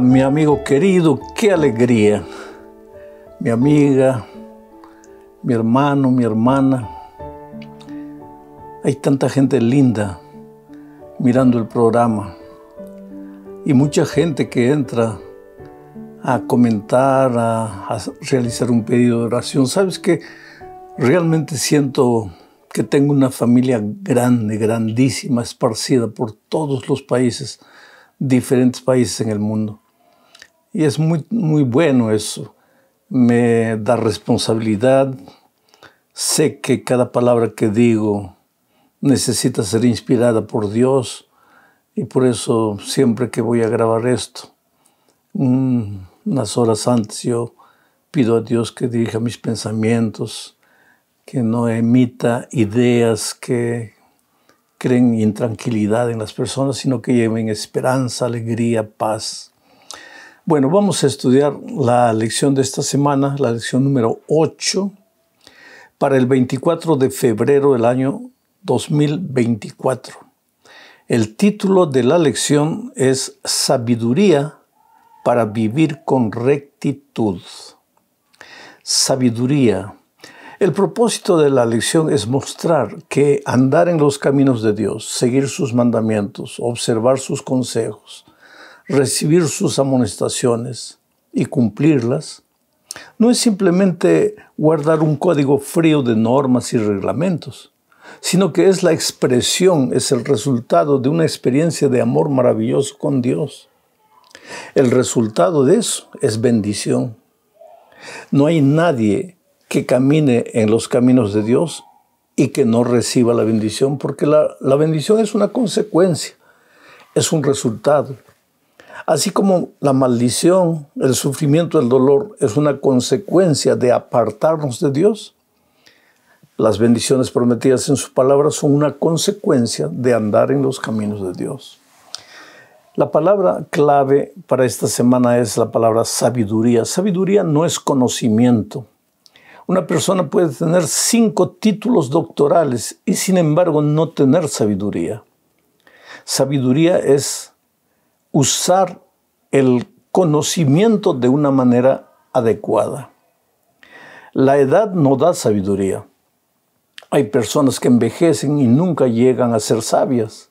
mi amigo querido, qué alegría. Mi amiga, mi hermano, mi hermana. Hay tanta gente linda mirando el programa y mucha gente que entra a comentar, a, a realizar un pedido de oración. Sabes que realmente siento que tengo una familia grande, grandísima, esparcida por todos los países diferentes países en el mundo. Y es muy, muy bueno eso. Me da responsabilidad. Sé que cada palabra que digo necesita ser inspirada por Dios. Y por eso siempre que voy a grabar esto, mm, unas horas antes yo pido a Dios que dirija mis pensamientos, que no emita ideas que, creen intranquilidad en las personas, sino que lleven esperanza, alegría, paz. Bueno, vamos a estudiar la lección de esta semana, la lección número 8, para el 24 de febrero del año 2024. El título de la lección es Sabiduría para vivir con rectitud. Sabiduría el propósito de la lección es mostrar que andar en los caminos de Dios, seguir sus mandamientos, observar sus consejos, recibir sus amonestaciones y cumplirlas, no es simplemente guardar un código frío de normas y reglamentos, sino que es la expresión, es el resultado de una experiencia de amor maravilloso con Dios. El resultado de eso es bendición. No hay nadie que camine en los caminos de Dios y que no reciba la bendición, porque la, bendición es una consecuencia, es un resultado. Así como la maldición, el sufrimiento, el dolor es una consecuencia de apartarnos de Dios, las bendiciones prometidas en su palabra son una consecuencia de andar en los caminos de Dios. La palabra clave para esta semana es la palabra sabiduría. Sabiduría no es conocimiento. Una persona puede tener cinco títulos doctorales y sin embargo no tener sabiduría. Sabiduría es usar el conocimiento de una manera adecuada. La edad no da sabiduría. Hay personas que envejecen y nunca llegan a ser sabias.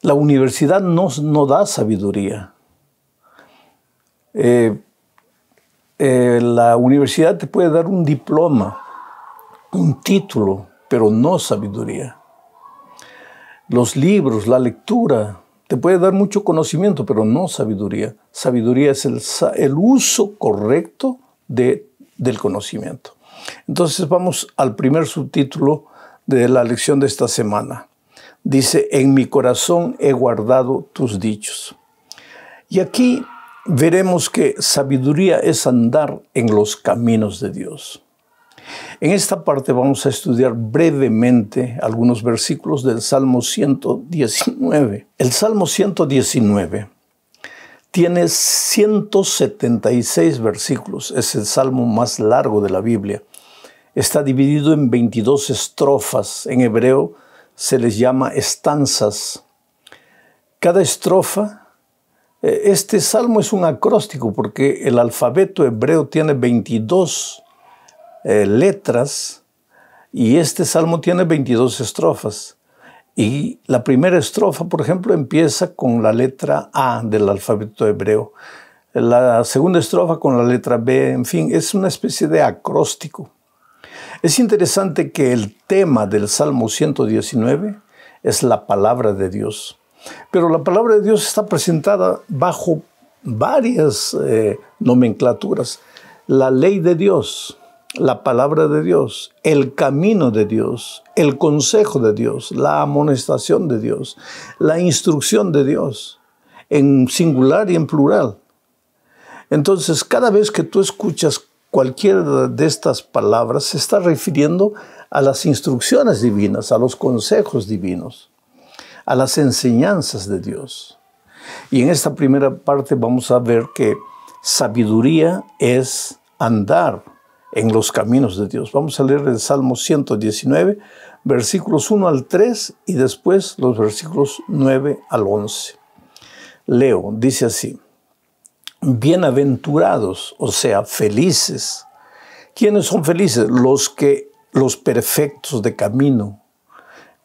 La universidad no, da sabiduría. Eh, eh, la universidad te puede dar un diploma, un título, pero no sabiduría. Los libros, la lectura, te puede dar mucho conocimiento, pero no sabiduría. Sabiduría es el, uso correcto de, del conocimiento. Entonces vamos al primer subtítulo de la lección de esta semana. Dice, en mi corazón he guardado tus dichos. Y aquí veremos que sabiduría es andar en los caminos de Dios. En esta parte vamos a estudiar brevemente algunos versículos del Salmo 119. El Salmo 119 tiene 176 versículos, es el salmo más largo de la Biblia. Está dividido en 22 estrofas, en hebreo se les llama estanzas. Cada estrofa eh, este salmo es un acróstico porque el alfabeto hebreo tiene 22 eh, letras y este salmo tiene 22 estrofas. Y la primera estrofa, por ejemplo, empieza con la letra A del alfabeto hebreo. La segunda estrofa con la letra B, en fin, es una especie de acróstico. Es interesante que el tema del Salmo 119 es la palabra de Dios. Pero la palabra de Dios está presentada bajo varias eh, nomenclaturas. La ley de Dios, la palabra de Dios, el camino de Dios, el consejo de Dios, la amonestación de Dios, la instrucción de Dios, en singular y en plural. Entonces, cada vez que tú escuchas cualquiera de estas palabras, se está refiriendo a las instrucciones divinas, a los consejos divinos a las enseñanzas de Dios. Y en esta primera parte vamos a ver que sabiduría es andar en los caminos de Dios. Vamos a leer el Salmo 119, versículos 1 al 3 y después los versículos 9 al 11. Leo, dice así, bienaventurados, o sea, felices. ¿Quiénes son felices? Los que los perfectos de camino,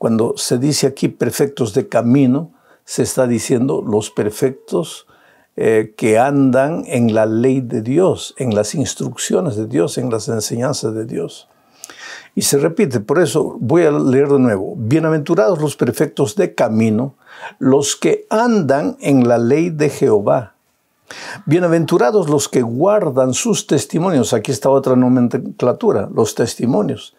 cuando se dice aquí perfectos de camino, se está diciendo los perfectos eh, que andan en la ley de Dios, en las instrucciones de Dios, en las enseñanzas de Dios. Y se repite, por eso voy a leer de nuevo. Bienaventurados los perfectos de camino, los que andan en la ley de Jehová. Bienaventurados los que guardan sus testimonios. Aquí está otra nomenclatura, los testimonios.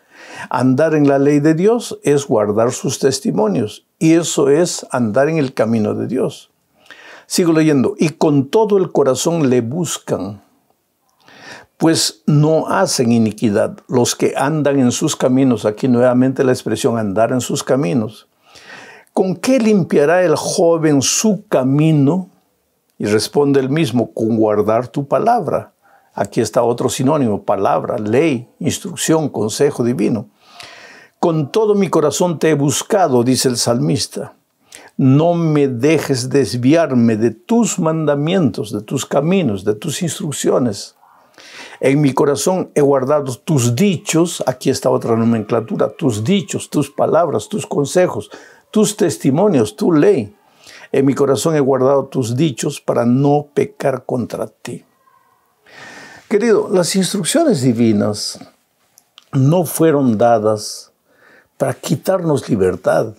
Andar en la ley de Dios es guardar sus testimonios y eso es andar en el camino de Dios. Sigo leyendo, y con todo el corazón le buscan, pues no hacen iniquidad los que andan en sus caminos. Aquí nuevamente la expresión andar en sus caminos. ¿Con qué limpiará el joven su camino? Y responde el mismo, con guardar tu palabra. Aquí está otro sinónimo, palabra, ley, instrucción, consejo divino. Con todo mi corazón te he buscado, dice el salmista. No me dejes desviarme de tus mandamientos, de tus caminos, de tus instrucciones. En mi corazón he guardado tus dichos, aquí está otra nomenclatura, tus dichos, tus palabras, tus consejos, tus testimonios, tu ley. En mi corazón he guardado tus dichos para no pecar contra ti. Querido, las instrucciones divinas no fueron dadas para quitarnos libertad.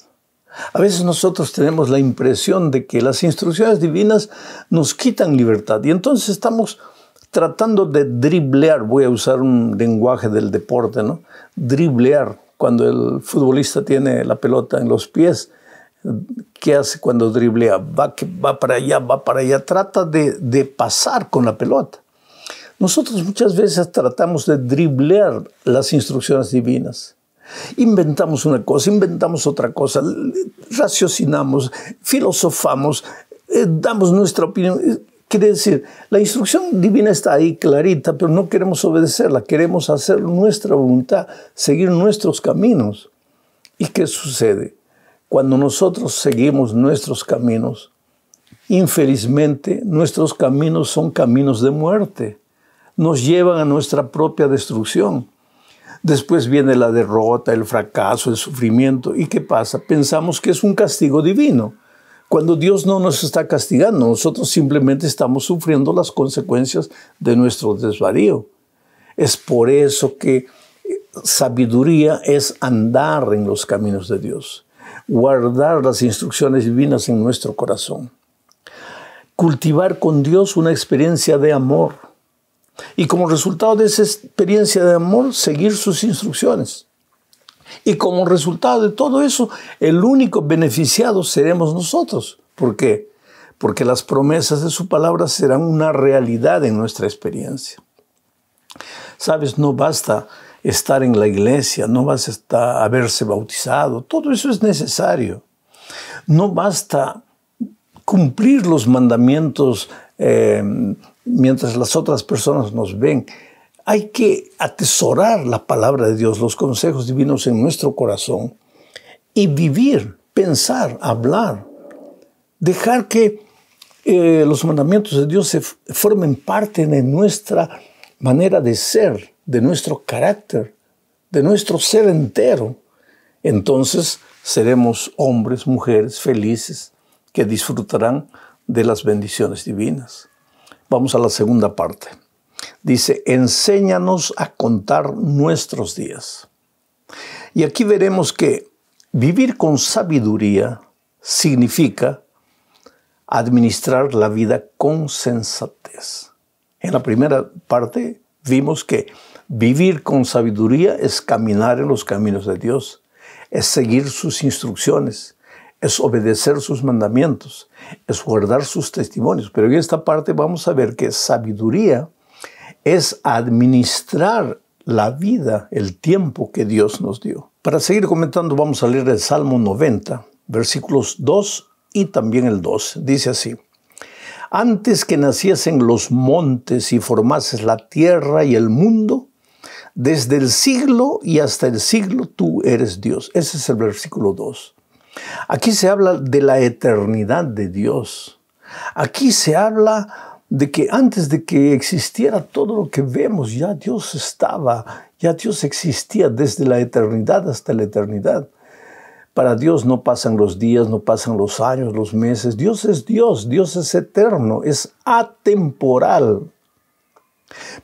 A veces nosotros tenemos la impresión de que las instrucciones divinas nos quitan libertad y entonces estamos tratando de driblear, voy a usar un lenguaje del deporte, ¿no? Driblear, cuando el futbolista tiene la pelota en los pies, ¿qué hace cuando driblea? Va, va para allá, va para allá, trata de pasar con la pelota. Nosotros muchas veces tratamos de driblear las instrucciones divinas. Inventamos una cosa, inventamos otra cosa, raciocinamos, filosofamos, eh, damos nuestra opinión. Eh, quiere decir, la instrucción divina está ahí clarita, pero no queremos obedecerla, queremos hacer nuestra voluntad, seguir nuestros caminos. ¿Y qué sucede? Cuando nosotros seguimos nuestros caminos, infelizmente nuestros caminos son caminos de muerte nos llevan a nuestra propia destrucción. Después viene la derrota, el fracaso, el sufrimiento. ¿Y qué pasa? Pensamos que es un castigo divino. Cuando Dios no nos está castigando, nosotros simplemente estamos sufriendo las consecuencias de nuestro desvarío. Es por eso que eh, sabiduría es andar en los caminos de Dios, guardar las instrucciones divinas en nuestro corazón, cultivar con Dios una experiencia de amor y como resultado de esa experiencia de amor, seguir sus instrucciones. Y como resultado de todo eso, el único beneficiado seremos nosotros. ¿Por qué? Porque las promesas de su palabra serán una realidad en nuestra experiencia. Sabes, no basta estar en la iglesia, no basta haberse bautizado, todo eso es necesario. No basta cumplir los mandamientos eh, mientras las otras personas nos ven. Hay que atesorar la palabra de Dios, los consejos divinos en nuestro corazón y vivir, pensar, hablar. Dejar que eh, los mandamientos de Dios se formen parte de nuestra manera de ser, de nuestro carácter, de nuestro ser entero. Entonces seremos hombres, mujeres felices que disfrutarán de las bendiciones divinas. Vamos a la segunda parte. Dice, enséñanos a contar nuestros días. Y aquí veremos que vivir con sabiduría significa administrar la vida con sensatez. En la primera parte vimos que vivir con sabiduría es caminar en los caminos de Dios, es seguir sus instrucciones, es obedecer sus mandamientos, es guardar sus testimonios. Pero en esta parte vamos a ver que sabiduría es administrar la vida, el tiempo que Dios nos dio. Para seguir comentando, vamos a leer el Salmo 90, versículos 2 y también el 2. Dice así, antes que naciesen los montes y formases la tierra y el mundo, desde el siglo y hasta el siglo tú eres Dios. Ese es el versículo 2. Aquí se habla de la eternidad de Dios. Aquí se habla de que antes de que existiera todo lo que vemos, ya Dios estaba, ya Dios existía desde la eternidad hasta la eternidad. Para Dios no pasan los días, no pasan los años, los meses. Dios es Dios, Dios es eterno, es atemporal.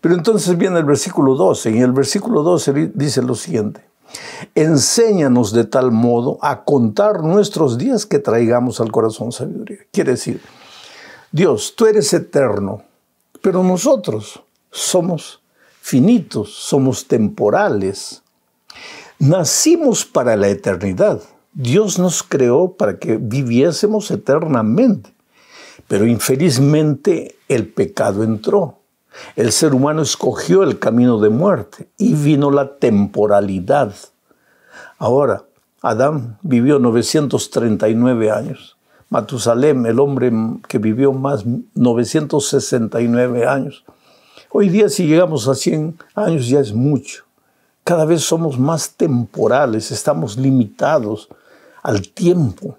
Pero entonces viene el versículo 12 y en el versículo 12 dice lo siguiente. Enséñanos de tal modo a contar nuestros días que traigamos al corazón sabiduría. Quiere decir, Dios, tú eres eterno, pero nosotros somos finitos, somos temporales. Nacimos para la eternidad. Dios nos creó para que viviésemos eternamente, pero infelizmente el pecado entró el ser humano escogió el camino de muerte y vino la temporalidad. Ahora, Adán vivió 939 años. Matusalem, el hombre que vivió más, 969 años. Hoy día si llegamos a 100 años ya es mucho. Cada vez somos más temporales, estamos limitados al tiempo.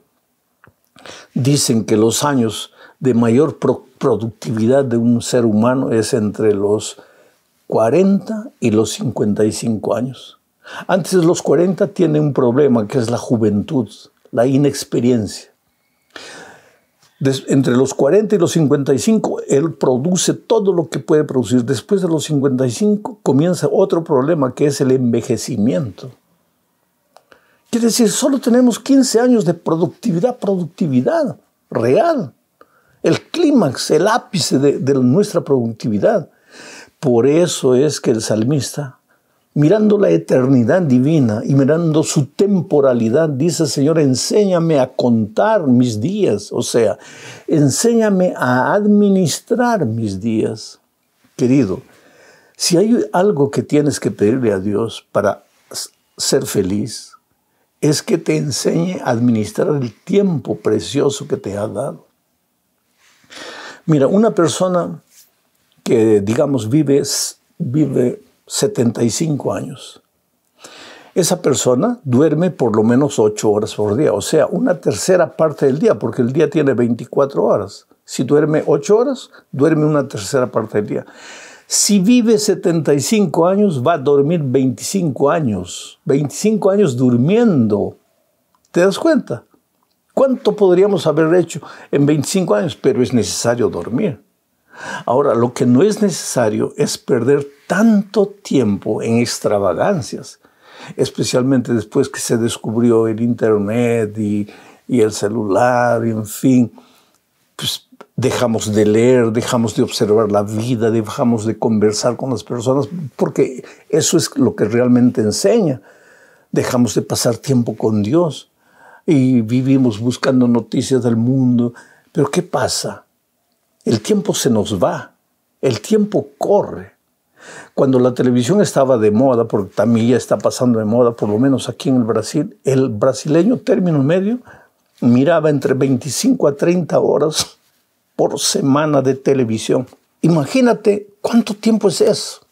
Dicen que los años de mayor productividad de un ser humano es entre los 40 y los 55 años. Antes de los 40 tiene un problema que es la juventud, la inexperiencia. entre los 40 y los 55, él produce todo lo que puede producir. Después de los 55 comienza otro problema que es el envejecimiento. Quiere decir, solo tenemos 15 años de productividad, productividad real. El clímax, el ápice de, nuestra productividad. Por eso es que el salmista, mirando la eternidad divina y mirando su temporalidad, dice, Señor, enséñame a contar mis días. O sea, enséñame a administrar mis días. Querido, si hay algo que tienes que pedirle a Dios para ser feliz, es que te enseñe a administrar el tiempo precioso que te ha dado. Mira, una persona que, digamos, vive, vive 75 años, esa persona duerme por lo menos 8 horas por día, o sea, una tercera parte del día, porque el día tiene 24 horas. Si duerme 8 horas, duerme una tercera parte del día. Si vive 75 años, va a dormir 25 años. 25 años durmiendo. ¿Te das cuenta? ¿Cuánto podríamos haber hecho en 25 años? Pero es necesario dormir. Ahora, lo que no es necesario es perder tanto tiempo en extravagancias, especialmente después que se descubrió el Internet y, el celular, y en fin. Pues, dejamos de leer, dejamos de observar la vida, dejamos de conversar con las personas, porque eso es lo que realmente enseña. Dejamos de pasar tiempo con Dios y vivimos buscando noticias del mundo. Pero ¿qué pasa? El tiempo se nos va, el tiempo corre. Cuando la televisión estaba de moda, porque también ya está pasando de moda, por lo menos aquí en el Brasil, el brasileño término medio miraba entre 25 a 30 horas por semana de televisión. Imagínate cuánto tiempo es eso.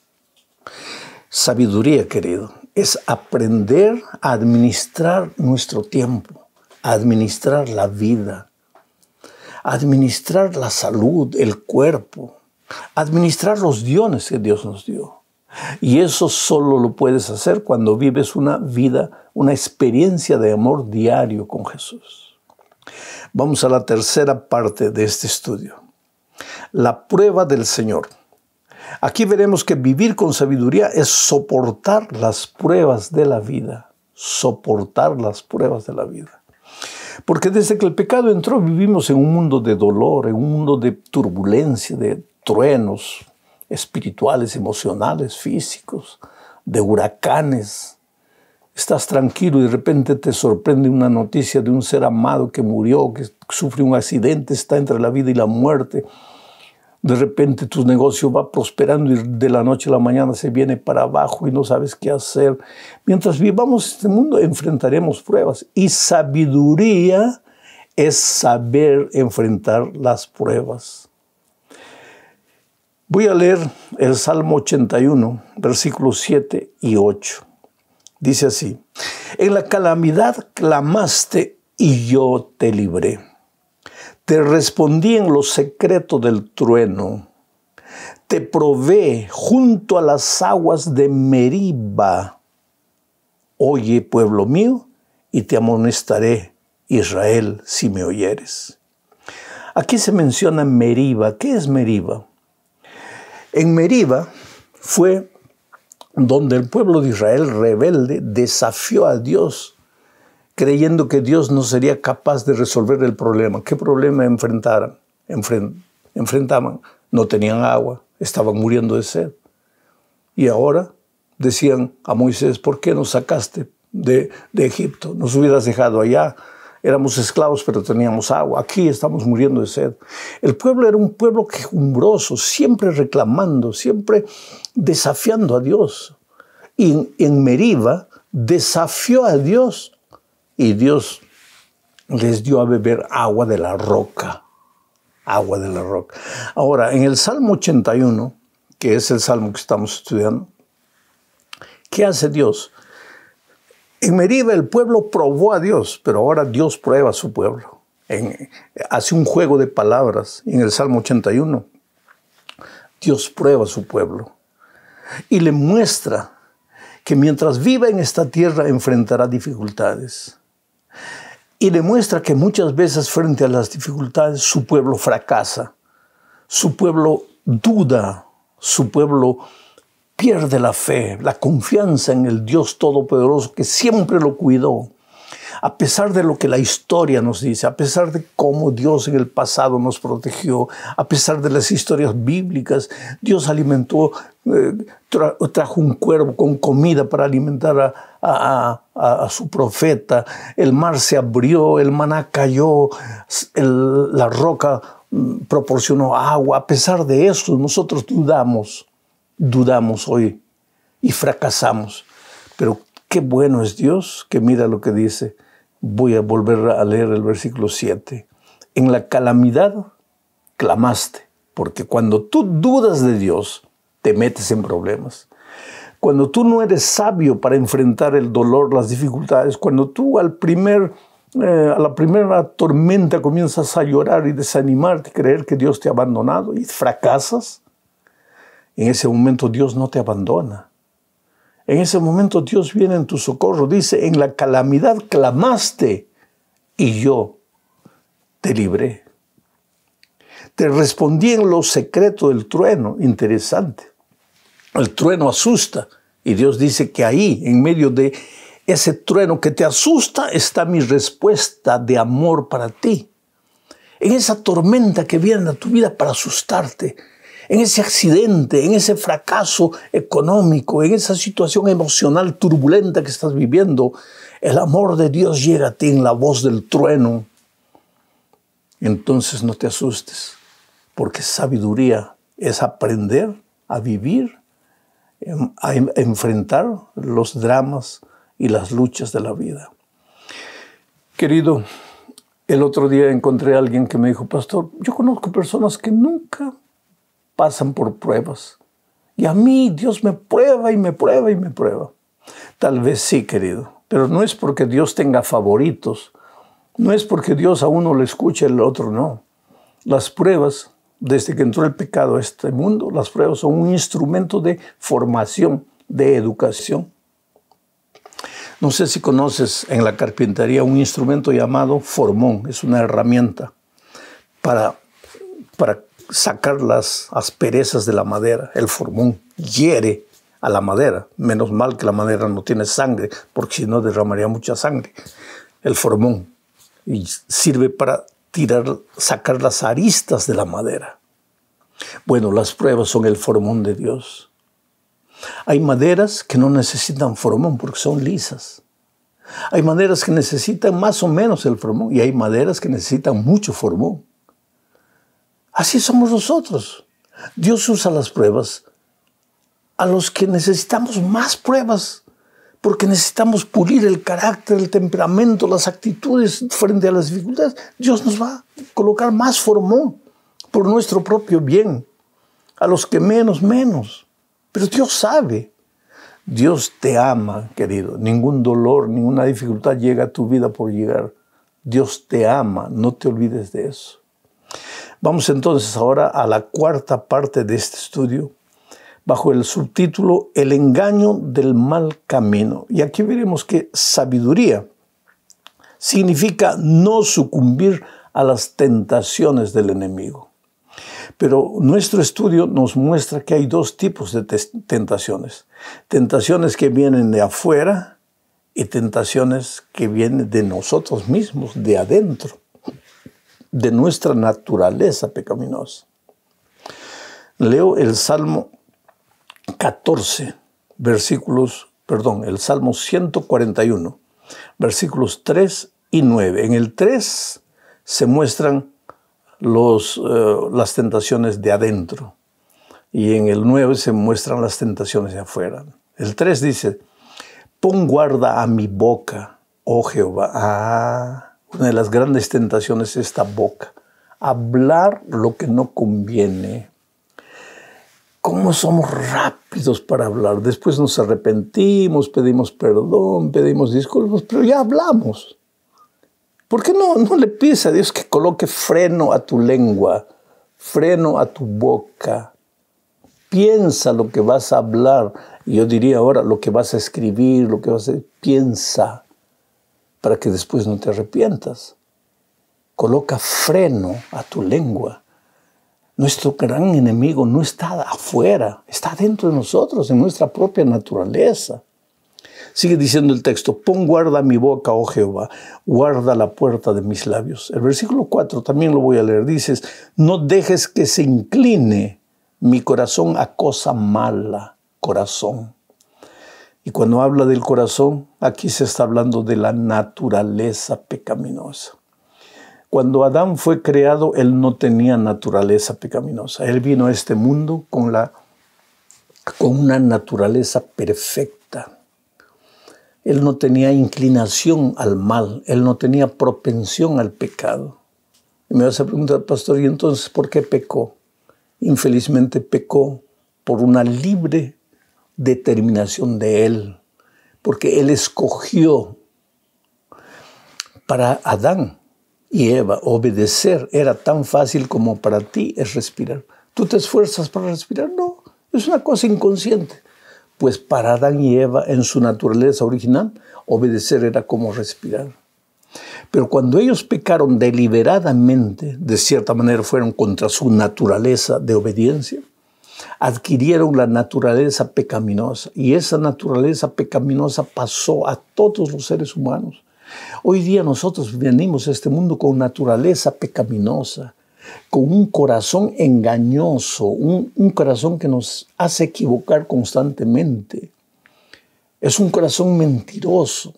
Sabiduría, querido, es aprender a administrar nuestro tiempo, a administrar la vida, administrar la salud, el cuerpo, administrar los dones que Dios nos dio. Y eso solo lo puedes hacer cuando vives una vida, una experiencia de amor diario con Jesús. Vamos a la tercera parte de este estudio. La prueba del Señor. Aquí veremos que vivir con sabiduría es soportar las pruebas de la vida. Soportar las pruebas de la vida. Porque desde que el pecado entró vivimos en un mundo de dolor, en un mundo de turbulencia, de truenos espirituales, emocionales, físicos, de huracanes, Estás tranquilo y de repente te sorprende una noticia de un ser amado que murió, que sufre un accidente, está entre la vida y la muerte. De repente tu negocio va prosperando y de la noche a la mañana se viene para abajo y no sabes qué hacer. Mientras vivamos este mundo enfrentaremos pruebas y sabiduría es saber enfrentar las pruebas. Voy a leer el Salmo 81, versículos 7 y 8. Dice así, en la calamidad clamaste y yo te libré. Te respondí en lo secreto del trueno. Te probé junto a las aguas de Meriba. Oye, pueblo mío, y te amonestaré, Israel, si me oyeres. Aquí se menciona Meriba. ¿Qué es Meriba? En Meriba fue donde el pueblo de Israel rebelde desafió a Dios, creyendo que Dios no sería capaz de resolver el problema. ¿Qué problema enfrentaran? enfrentaban. No tenían agua, estaban muriendo de sed. Y ahora decían a Moisés, ¿por qué nos sacaste de, de Egipto? Nos hubieras dejado allá, éramos esclavos pero teníamos agua, aquí estamos muriendo de sed. El pueblo era un pueblo quejumbroso, siempre reclamando, siempre desafiando a Dios. Y en, Meriba desafió a Dios y Dios les dio a beber agua de la roca, agua de la roca. Ahora, en el Salmo 81, que es el salmo que estamos estudiando, ¿qué hace Dios? En Merida el pueblo probó a Dios, pero ahora Dios prueba a su pueblo. En, hace un juego de palabras en el Salmo 81. Dios prueba a su pueblo y le muestra que mientras viva en esta tierra enfrentará dificultades. Y le muestra que muchas veces frente a las dificultades su pueblo fracasa, su pueblo duda, su pueblo pierde la fe, la confianza en el Dios Todopoderoso que siempre lo cuidó. A pesar de lo que la historia nos dice, a pesar de cómo Dios en el pasado nos protegió, a pesar de las historias bíblicas, Dios alimentó, eh, trajo un cuervo con comida para alimentar a, su profeta, el mar se abrió, el maná cayó, la roca mm, proporcionó agua. A pesar de eso, nosotros dudamos dudamos hoy y fracasamos. Pero qué bueno es Dios que mira lo que dice. Voy a volver a leer el versículo 7. En la calamidad clamaste, porque cuando tú dudas de Dios, te metes en problemas. Cuando tú no eres sabio para enfrentar el dolor, las dificultades, cuando tú al primer eh, a la primera tormenta comienzas a llorar y desanimarte, creer que Dios te ha abandonado y fracasas, en ese momento Dios no te abandona. En ese momento Dios viene en tu socorro. Dice, en la calamidad clamaste y yo te libré. Te respondí en lo secreto del trueno. Interesante. El trueno asusta. Y Dios dice que ahí, en medio de ese trueno que te asusta, está mi respuesta de amor para ti. En esa tormenta que viene a tu vida para asustarte, en ese accidente, en ese fracaso económico, en esa situación emocional turbulenta que estás viviendo, el amor de Dios llega a ti en la voz del trueno. Entonces no te asustes, porque sabiduría es aprender a vivir, em, a em, enfrentar los dramas y las luchas de la vida. Querido, el otro día encontré a alguien que me dijo, pastor, yo conozco personas que nunca pasan por pruebas. Y a mí Dios me prueba y me prueba y me prueba. Tal vez sí, querido, pero no es porque Dios tenga favoritos, no es porque Dios a uno le escuche, al otro no. Las pruebas, desde que entró el pecado a este mundo, las pruebas son un instrumento de formación, de educación. No sé si conoces en la carpintería un instrumento llamado formón, es una herramienta para, para sacar las asperezas de la madera. El formón hiere a la madera. Menos mal que la madera no tiene sangre, porque si no derramaría mucha sangre. El formón y sirve para tirar, sacar las aristas de la madera. Bueno, las pruebas son el formón de Dios. Hay maderas que no necesitan formón porque son lisas. Hay maderas que necesitan más o menos el formón y hay maderas que necesitan mucho formón. Así somos nosotros. Dios usa las pruebas a los que necesitamos más pruebas, porque necesitamos pulir el carácter, el temperamento, las actitudes frente a las dificultades. Dios nos va a colocar más formón por nuestro propio bien, a los que menos, menos. Pero Dios sabe, Dios te ama, querido. Ningún dolor, ninguna dificultad llega a tu vida por llegar. Dios te ama, no te olvides de eso. Vamos entonces ahora a la cuarta parte de este estudio bajo el subtítulo El engaño del mal camino. Y aquí veremos que sabiduría significa no sucumbir a las tentaciones del enemigo. Pero nuestro estudio nos muestra que hay dos tipos de tentaciones. Tentaciones que vienen de afuera y tentaciones que vienen de nosotros mismos, de adentro de nuestra naturaleza pecaminosa. Leo el Salmo 14, versículos, perdón, el Salmo 141, versículos 3 y 9. En el 3 se muestran eh, las tentaciones de adentro y en el 9 se muestran las tentaciones de afuera. El 3 dice, pon guarda a mi boca, oh Jehová. Ah. Una de las grandes tentaciones es esta boca. Hablar lo que no conviene. ¿Cómo somos rápidos para hablar? Después nos arrepentimos, pedimos perdón, pedimos disculpas, pero ya hablamos. ¿Por qué no, no le pides a Dios que coloque freno a tu lengua, freno a tu boca? Piensa lo que vas a hablar. Yo diría ahora lo que vas a escribir, lo que vas a... Piensa para que después no te arrepientas. Coloca freno a tu lengua. Nuestro gran enemigo no está afuera, está dentro de nosotros, en nuestra propia naturaleza. Sigue diciendo el texto, pon guarda mi boca, oh Jehová, guarda la puerta de mis labios. El versículo 4 también lo voy a leer, dices, no dejes que se incline mi corazón a cosa mala, corazón. Y cuando habla del corazón, aquí se está hablando de la naturaleza pecaminosa. Cuando Adán fue creado, él no tenía naturaleza pecaminosa. Él vino a este mundo con, la, con una naturaleza perfecta. Él no tenía inclinación al mal, él no tenía propensión al pecado. Y me vas a preguntar, pastor, ¿y entonces por qué pecó? Infelizmente pecó por una libre determinación de Él, porque Él escogió para Adán y Eva obedecer, era tan fácil como para ti es respirar. ¿Tú te esfuerzas para respirar? No, es una cosa inconsciente. Pues para Adán y Eva, en su naturaleza original, obedecer era como respirar. Pero cuando ellos pecaron deliberadamente, de cierta manera fueron contra su naturaleza de obediencia, adquirieron la naturaleza pecaminosa y esa naturaleza pecaminosa pasó a todos los seres humanos. Hoy día nosotros venimos a este mundo con naturaleza pecaminosa, con un corazón engañoso, un, corazón que nos hace equivocar constantemente. Es un corazón mentiroso.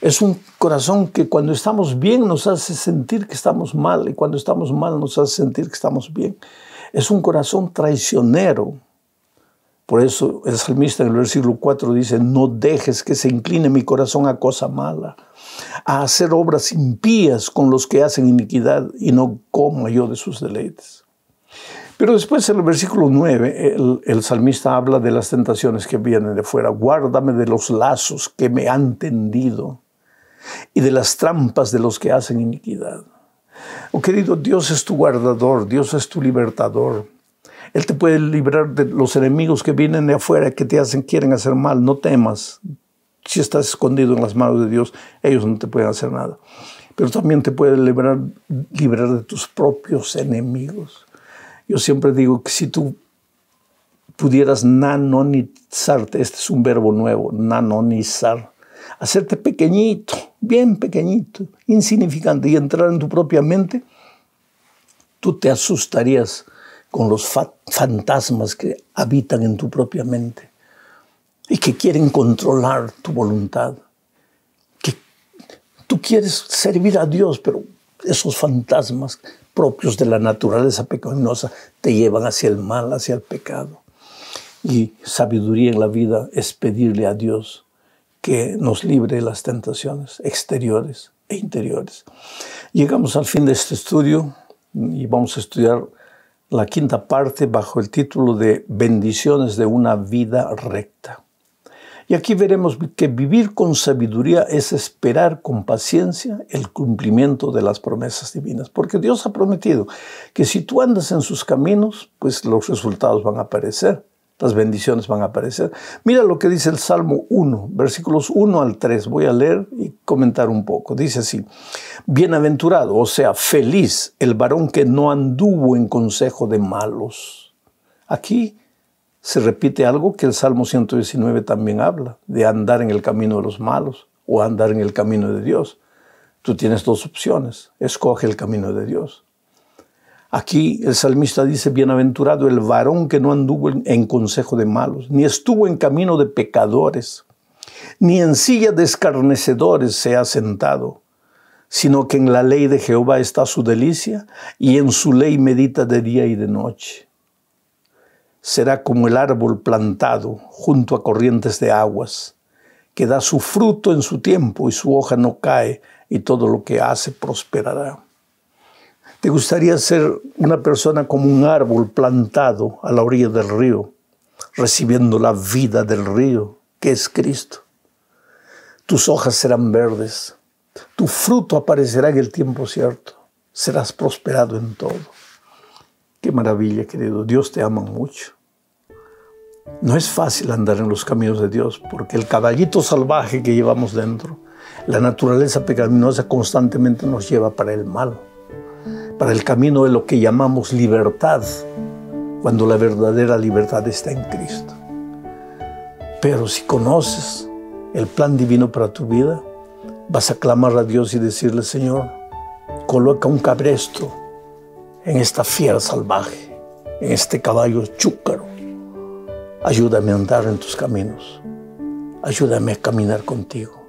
Es un corazón que cuando estamos bien nos hace sentir que estamos mal y cuando estamos mal nos hace sentir que estamos bien. Es un corazón traicionero. Por eso el salmista en el versículo 4 dice, no dejes que se incline mi corazón a cosa mala, a hacer obras impías con los que hacen iniquidad y no coma yo de sus deleites. Pero después en el versículo 9 el, el salmista habla de las tentaciones que vienen de fuera. Guárdame de los lazos que me han tendido y de las trampas de los que hacen iniquidad. Oh, querido, Dios es tu guardador, Dios es tu libertador. Él te puede librar de los enemigos que vienen de afuera, que te hacen, quieren hacer mal. No temas. Si estás escondido en las manos de Dios, ellos no te pueden hacer nada. Pero también te puede librar, librar de tus propios enemigos. Yo siempre digo que si tú pudieras nanonizarte, este es un verbo nuevo, nanonizar, hacerte pequeñito, bien pequeñito, insignificante y entrar en tu propia mente, tú te asustarías con los fantasmas que habitan en tu propia mente y que quieren controlar tu voluntad. Que tú quieres servir a Dios, pero esos fantasmas propios de la naturaleza pecaminosa te llevan hacia el mal, hacia el pecado. Y sabiduría en la vida es pedirle a Dios que nos libre de las tentaciones exteriores e interiores. Llegamos al fin de este estudio y vamos a estudiar la quinta parte bajo el título de Bendiciones de una vida recta. Y aquí veremos que vivir con sabiduría es esperar con paciencia el cumplimiento de las promesas divinas, porque Dios ha prometido que si tú andas en sus caminos, pues los resultados van a aparecer las bendiciones van a aparecer. Mira lo que dice el Salmo 1, versículos 1 al 3. Voy a leer y comentar un poco. Dice así, bienaventurado, o sea, feliz el varón que no anduvo en consejo de malos. Aquí se repite algo que el Salmo 119 también habla, de andar en el camino de los malos o andar en el camino de Dios. Tú tienes dos opciones, escoge el camino de Dios Aquí el salmista dice, bienaventurado el varón que no anduvo en consejo de malos, ni estuvo en camino de pecadores, ni en silla de escarnecedores se ha sentado, sino que en la ley de Jehová está su delicia, y en su ley medita de día y de noche. Será como el árbol plantado junto a corrientes de aguas, que da su fruto en su tiempo y su hoja no cae, y todo lo que hace prosperará. ¿Te gustaría ser una persona como un árbol plantado a la orilla del río, recibiendo la vida del río, que es Cristo? Tus hojas serán verdes, tu fruto aparecerá en el tiempo cierto, serás prosperado en todo. Qué maravilla, querido. Dios te ama mucho. No es fácil andar en los caminos de Dios porque el caballito salvaje que llevamos dentro, la naturaleza pecaminosa constantemente nos lleva para el mal para el camino de lo que llamamos libertad, cuando la verdadera libertad está en Cristo. Pero si conoces el plan divino para tu vida, vas a clamar a Dios y decirle, Señor, coloca un cabresto en esta fiera salvaje, en este caballo chúcaro. Ayúdame a andar en tus caminos. Ayúdame a caminar contigo.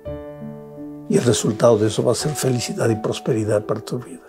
Y el resultado de eso va a ser felicidad y prosperidad para tu vida.